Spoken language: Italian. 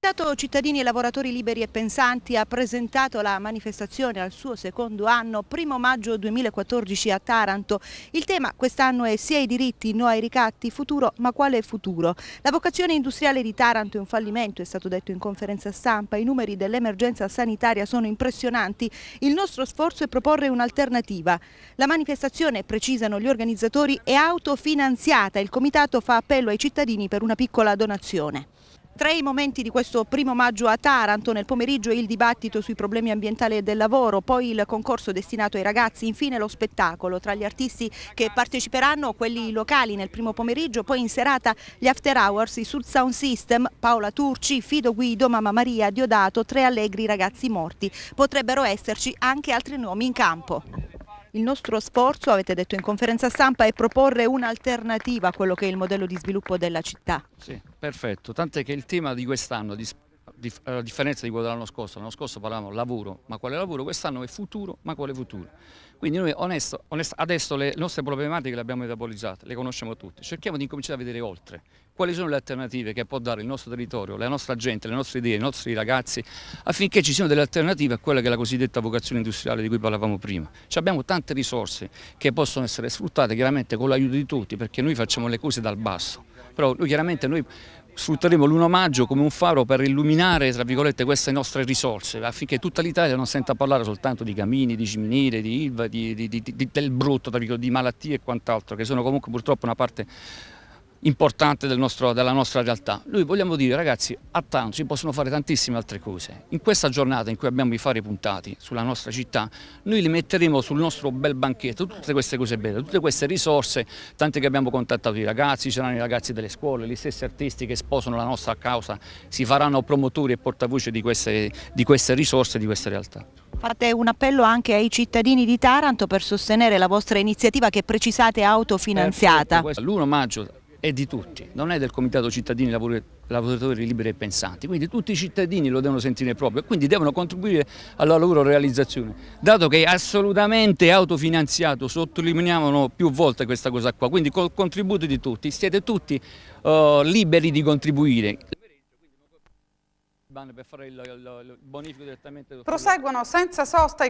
Il Comitato Cittadini e Lavoratori Liberi e Pensanti ha presentato la manifestazione al suo secondo anno, primo maggio 2014 a Taranto. Il tema quest'anno è sia i diritti, no ai ricatti, futuro, ma quale futuro? La vocazione industriale di Taranto è un fallimento, è stato detto in conferenza stampa, i numeri dell'emergenza sanitaria sono impressionanti, il nostro sforzo è proporre un'alternativa. La manifestazione, precisano gli organizzatori, è autofinanziata, il Comitato fa appello ai cittadini per una piccola donazione. Tra i momenti di questo primo maggio a Taranto, nel pomeriggio il dibattito sui problemi ambientali e del lavoro, poi il concorso destinato ai ragazzi, infine lo spettacolo. Tra gli artisti che parteciperanno quelli locali nel primo pomeriggio, poi in serata gli after hours, i Sud Sound System, Paola Turci, Fido Guido, Mamma Maria, Diodato, Tre Allegri, Ragazzi Morti. Potrebbero esserci anche altri nomi in campo. Il nostro sforzo, avete detto in conferenza stampa, è proporre un'alternativa a quello che è il modello di sviluppo della città. Sì, perfetto, tant'è che il tema di quest'anno di dif eh, a differenza di quello dell'anno scorso, l'anno scorso parlavamo lavoro, ma quale lavoro? Quest'anno è futuro, ma quale futuro? Quindi noi onesto, onesto, adesso le nostre problematiche le abbiamo metabolizzate, le conosciamo tutte, cerchiamo di incominciare a vedere oltre, quali sono le alternative che può dare il nostro territorio, la nostra gente, le nostre idee, i nostri ragazzi, affinché ci siano delle alternative a quella che è la cosiddetta vocazione industriale di cui parlavamo prima. Ci abbiamo tante risorse che possono essere sfruttate chiaramente con l'aiuto di tutti, perché noi facciamo le cose dal basso, però noi, chiaramente noi sfrutteremo l'1 maggio come un faro per illuminare queste nostre risorse affinché tutta l'Italia non senta parlare soltanto di camini, di ciminiere, di Ilva, di, di, di, del brutto, di malattie e quant'altro che sono comunque purtroppo una parte importante del nostro, della nostra realtà. Noi vogliamo dire ragazzi a Tano si possono fare tantissime altre cose. In questa giornata in cui abbiamo i fari puntati sulla nostra città, noi li metteremo sul nostro bel banchetto, tutte queste cose belle, tutte queste risorse, tante che abbiamo contattato i ragazzi, c'erano i ragazzi delle scuole, gli stessi artisti che sposano la nostra causa, si faranno promotori e portavoce di queste, di queste risorse, di queste realtà. Fate un appello anche ai cittadini di Taranto per sostenere la vostra iniziativa che precisate autofinanziata. L'1 maggio è di tutti, non è del Comitato Cittadini Lavoratori Liberi e Pensanti, quindi tutti i cittadini lo devono sentire proprio e quindi devono contribuire alla loro realizzazione, dato che è assolutamente autofinanziato, sottolineavano più volte questa cosa qua, quindi col contributo di tutti, siete tutti uh, liberi di contribuire per fare il, il, il bonifico direttamente. Proseguono senza sosta i